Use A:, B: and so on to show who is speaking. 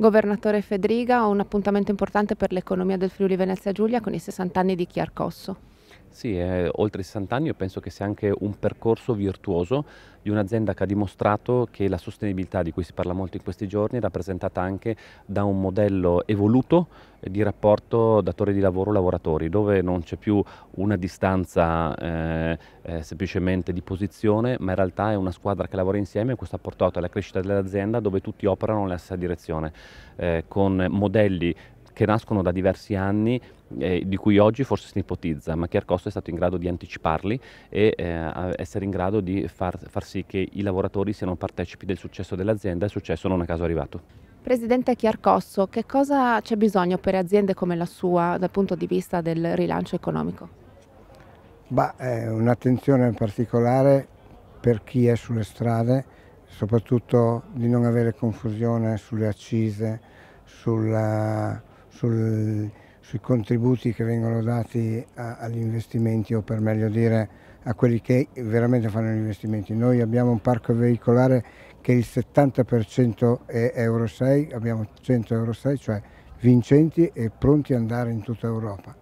A: Governatore Fedriga, ho un appuntamento importante per l'economia del Friuli Venezia Giulia con i 60 anni di Chiarcosso.
B: Sì, è eh, oltre 60 anni io penso che sia anche un percorso virtuoso di un'azienda che ha dimostrato che la sostenibilità di cui si parla molto in questi giorni è rappresentata anche da un modello evoluto di rapporto datore di lavoro-lavoratori, dove non c'è più una distanza eh, eh, semplicemente di posizione, ma in realtà è una squadra che lavora insieme e questo ha portato alla crescita dell'azienda dove tutti operano nella stessa direzione, eh, con modelli che nascono da diversi anni, eh, di cui oggi forse si ipotizza, ma che Arcosto è stato in grado di anticiparli e eh, essere in grado di far, far sì che i lavoratori siano partecipi del successo dell'azienda il successo non a caso arrivato.
A: Presidente Chiarcosso, che cosa c'è bisogno per aziende come la sua dal punto di vista del rilancio economico?
C: Eh, un'attenzione particolare per chi è sulle strade, soprattutto di non avere confusione sulle accise, sulla, sul, sui contributi che vengono dati a, agli investimenti o per meglio dire a quelli che veramente fanno gli investimenti. Noi abbiamo un parco veicolare che il 70% è Euro 6, abbiamo 100 Euro 6, cioè vincenti e pronti ad andare in tutta Europa.